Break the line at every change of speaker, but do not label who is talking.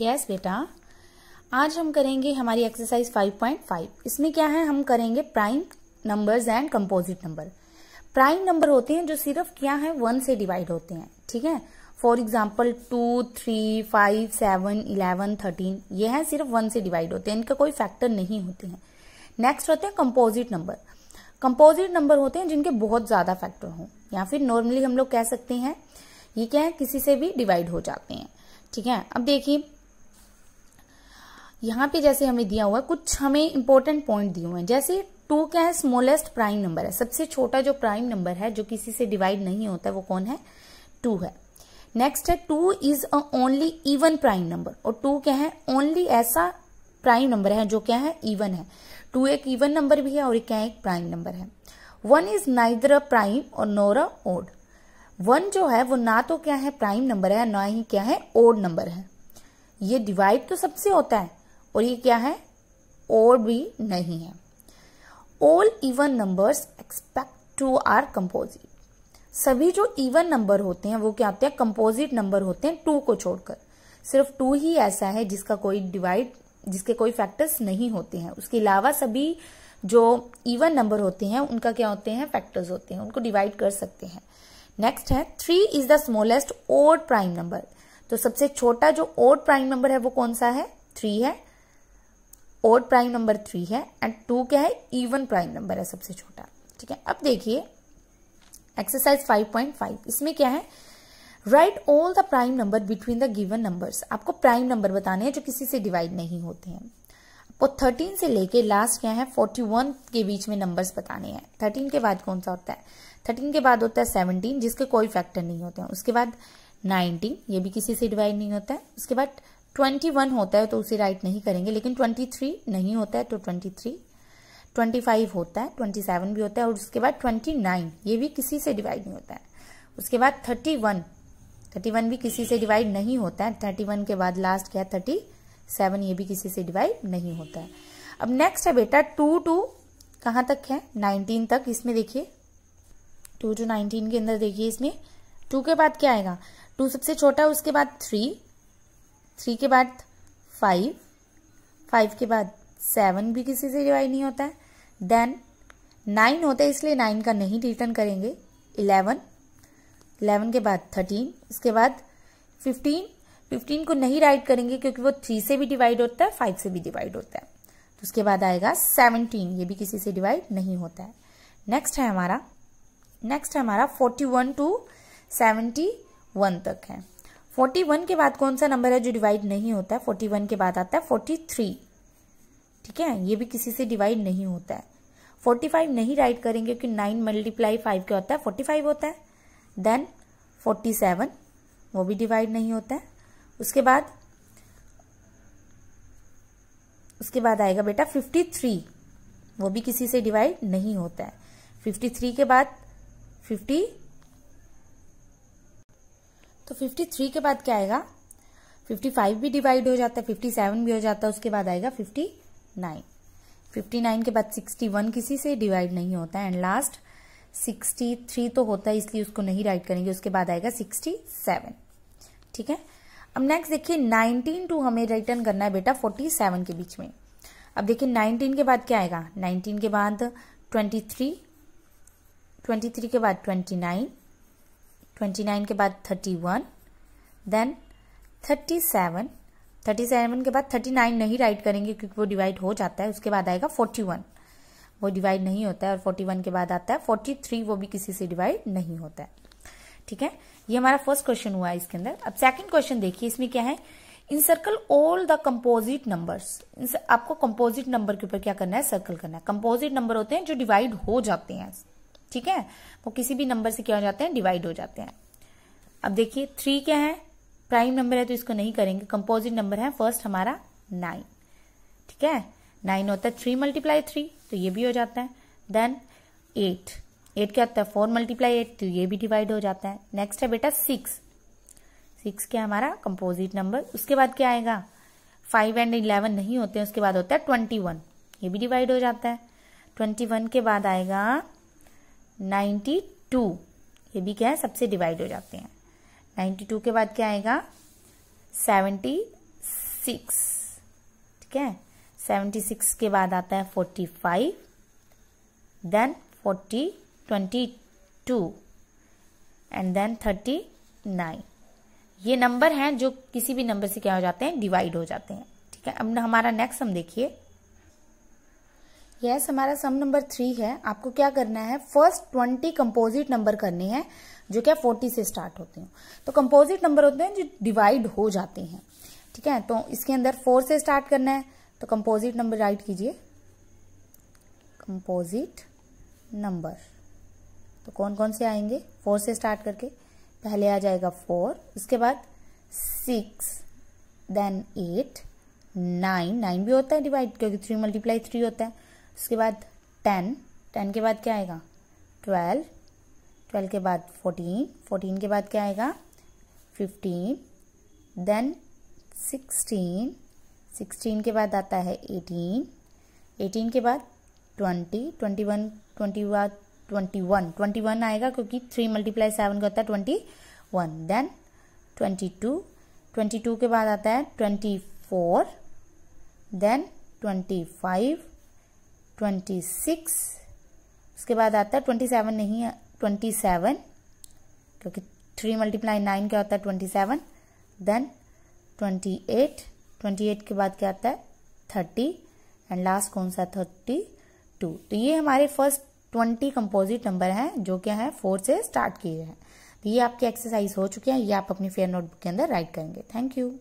yes बेटा आज हम करेंगे हमारी एक्सरसाइज 5.5 इसमें क्या है हम करेंगे prime numbers and composite number prime number होते हैं जो सिर्फ क्या है वन से डिवाइड होते हैं ठीक है for example two three five seven eleven thirteen ये है सिर्फ वन से डिवाइड होते हैं इनका कोई फैक्टर नहीं होते हैं नेक्स्ट होते हैं कंपोजिट नंबर कंपोजिट नंबर होते हैं जिनके बहुत ज्यादा फैक्टर हों या फिर नॉर्मली हम लोग कह सकते हैं ये क्या है किसी से भी डिवाइड हो जाते हैं ठीक है अब देखिए यहाँ पे जैसे हमें दिया हुआ है कुछ हमें इंपॉर्टेंट पॉइंट दिए हुए हैं जैसे टू क्या है स्मॉलेस्ट प्राइम नंबर है सबसे छोटा जो प्राइम नंबर है जो किसी से डिवाइड नहीं होता है वो कौन है टू है नेक्स्ट है two is a only even prime number और टू क्या है ओनली ऐसा प्राइम नंबर है जो क्या है इवन है टू एक इवन नंबर भी है और क्या है एक प्राइम नंबर है one is neither a prime और नोर अ ओड वन जो है वो ना तो क्या है प्राइम नंबर है ना ही क्या है ओड नंबर है ये डिवाइड तो सबसे होता है और ये क्या है और भी नहीं है all even numbers expect to are composite सभी जो इवन नंबर होते हैं वो क्या होते हैं कंपोजिट नंबर होते हैं टू को छोड़कर सिर्फ टू ही ऐसा है जिसका कोई डिवाइड जिसके कोई फैक्टर्स नहीं होते हैं उसके अलावा सभी जो इवन नंबर होते हैं उनका क्या होते हैं फैक्टर्स होते हैं उनको डिवाइड कर सकते हैं नेक्स्ट है three is the smallest odd prime number तो सबसे छोटा जो ओड प्राइम नंबर है वो कौन सा है थ्री है और प्राइम नंबर थ्री है एंड टू क्या है इवन प्राइम नंबर है सबसे छोटा ठीक है अब देखिए एक्सरसाइज 5.5 इसमें क्या है write all the prime number between the given numbers आपको प्राइम नंबर बताने हैं जो किसी से डिवाइड नहीं होते हैं आपको 13 से लेके लास्ट क्या है 41 के बीच में नंबर्स बताने हैं 13 के बाद कौन सा होता है 13 के बाद होता है 17 जिसके कोई फैक्टर नहीं होते हैं उसके बाद 19 ये भी किसी से डिवाइड नहीं होता है उसके बाद ट्वेंटी वन होता है तो उसे राइट नहीं करेंगे लेकिन ट्वेंटी थ्री नहीं होता है तो ट्वेंटी थ्री ट्वेंटी फाइव होता है ट्वेंटी सेवन भी होता है और उसके बाद ट्वेंटी नाइन ये भी किसी से डिवाइड नहीं होता है उसके बाद थर्टी वन थर्टी वन भी किसी से डिवाइड नहीं होता है थर्टी वन के बाद लास्ट क्या है थर्टी सेवन ये भी किसी से डिवाइड नहीं होता है अब नेक्स्ट है बेटा टू टू कहाँ तक है नाइनटीन तक इसमें देखिए टू टू नाइनटीन के अंदर देखिए इसमें टू के बाद क्या आएगा टू सबसे छोटा है उसके बाद थ्री थ्री के बाद फाइव फाइव के बाद सेवन भी किसी से डिवाइड नहीं होता है देन नाइन होता है इसलिए नाइन का नहीं रिटर्न करेंगे इलेवन इलेवन के बाद थर्टीन उसके बाद फिफ्टीन फिफ्टीन को नहीं राइट करेंगे क्योंकि वो थ्री से भी डिवाइड होता है फाइव से भी डिवाइड होता है तो उसके बाद आएगा सेवनटीन ये भी किसी से डिवाइड नहीं होता है नेक्स्ट है हमारा नेक्स्ट है हमारा forty one to seventy one तक है फोर्टी वन के बाद कौन सा नंबर है जो डिवाइड नहीं होता है फोर्टी वन के बाद आता है फोर्टी थ्री ठीक है ये भी किसी से डिवाइड नहीं होता है फोर्टी फाइव नहीं राइट करेंगे क्योंकि नाइन मल्टीप्लाई फाइव क्या होता है फोर्टी फाइव होता है देन फोर्टी सेवन वो भी डिवाइड नहीं होता है उसके बाद उसके बाद आएगा बेटा फिफ्टी थ्री वो भी किसी से डिवाइड नहीं होता है फिफ्टी थ्री के बाद फिफ्टी तो फिफ्टी थ्री के बाद क्या आएगा फिफ्टी फाइव भी डिवाइड हो जाता है फिफ्टी सेवन भी हो जाता है उसके बाद आएगा फिफ्टी नाइन फिफ्टी नाइन के बाद सिक्सटी वन किसी से डिवाइड नहीं होता है एंड लास्ट सिक्सटी थ्री तो होता है इसलिए उसको नहीं राइट करेंगे उसके बाद आएगा सिक्सटी सेवन ठीक है अब नेक्स्ट देखिए नाइनटीन टू हमें रिटर्न करना है बेटा फोर्टी सेवन के बीच में अब देखिए नाइनटीन के बाद क्या आएगा नाइनटीन के बाद ट्वेंटी थ्री ट्वेंटी थ्री के बाद ट्वेंटी नाइन ट्वेंटी नाइन के बाद thirty one then thirty seven thirty seven के बाद थर्टी नाइन नहीं राइट करेंगे क्योंकि वो डिवाइड हो जाता है उसके बाद आएगा फोर्टी वन वो डिवाइड नहीं होता है और फोर्टी वन के बाद आता है फोर्टी थ्री वो भी किसी से डिवाइड नहीं होता है ठीक है ये हमारा फर्स्ट क्वेश्चन हुआ है इसके अंदर अब सेकेंड क्वेश्चन देखिए इसमें क्या है encircle all the composite numbers आपको कंपोजिट नंबर के ऊपर क्या करना है सर्कल करना है कंपोजिट नंबर होते हैं जो डिवाइड हो जाते हैं ठीक है वो किसी भी नंबर से क्या हो जाते हैं डिवाइड हो जाते हैं अब देखिए थ्री क्या है प्राइम नंबर है तो इसको नहीं करेंगे कंपोजिट नंबर है फर्स्ट हमारा नाइन ठीक है नाइन होता है थ्री मल्टीप्लाई थ्री तो ये भी हो जाता है देन एट एट क्या होता है फोर मल्टीप्लाई एट तो ये भी डिवाइड हो जाता है नेक्स्ट है बेटा सिक्स सिक्स क्या हमारा कंपोजिट नंबर उसके बाद क्या आएगा फाइव एंड इलेवन नहीं होते हैं उसके बाद होता है ट्वेंटी वन ये भी डिवाइड हो जाता है ट्वेंटी वन के बाद आएगा नाइन्टी टू ये भी क्या है सबसे डिवाइड हो जाते हैं नाइन्टी टू के बाद क्या आएगा सेवेंटी सिक्स ठीक है सेवेंटी सिक्स के बाद आता है forty five then forty twenty two and then thirty nine ये नंबर हैं जो किसी भी नंबर से क्या हो जाते हैं डिवाइड हो जाते हैं ठीक है अब हमारा नेक्स्ट हम देखिए यस yes, हमारा सम नंबर थ्री है आपको क्या करना है फर्स्ट ट्वेंटी कंपोजिट नंबर करने हैं जो क्या फोर्टी से स्टार्ट होते हैं तो कंपोजिट नंबर होते हैं जो डिवाइड हो जाते हैं ठीक है तो इसके अंदर फोर से स्टार्ट करना है तो कंपोजिट नंबर राइट कीजिए कंपोजिट नंबर तो कौन कौन से आएंगे फोर से स्टार्ट करके पहले आ जाएगा फोर उसके बाद six then eight nine nine भी होता है डिवाइड क्योंकि थ्री मल्टीप्लाई थ्री होता है उसके बाद टेन टेन के बाद क्या आएगा ट्वेल्व ट्वेल्व के बाद फोर्टीन फोर्टीन के बाद क्या आएगा फिफ्टीन देन सिक्सटीन सिक्सटीन के बाद आता है एटीन एटीन के बाद ट्वेंटी ट्वेंटी वन ट्वेंटी बाद ट्वेंटी वन ट्वेंटी वन आएगा क्योंकि थ्री मल्टीप्लाई सेवन का होता है twenty one then twenty two twenty two के बाद आता है twenty four then twenty five twenty six उसके बाद आता है ट्वेंटी सेवन नहीं है ट्वेंटी सेवन क्योंकि थ्री मल्टीप्लाई नाइन क्या होता है twenty seven then twenty eight twenty eight के बाद क्या आता है थर्टी एंड लास्ट कौन सा थर्टी टू तो ये हमारे फर्स्ट ट्वेंटी कंपोजिट नंबर हैं जो क्या है फोर से स्टार्ट किए हैं तो ये आपकी एक्सरसाइज हो चुकी है ये आप अपनी फेयर नोटबुक के अंदर राइट करेंगे थैंक यू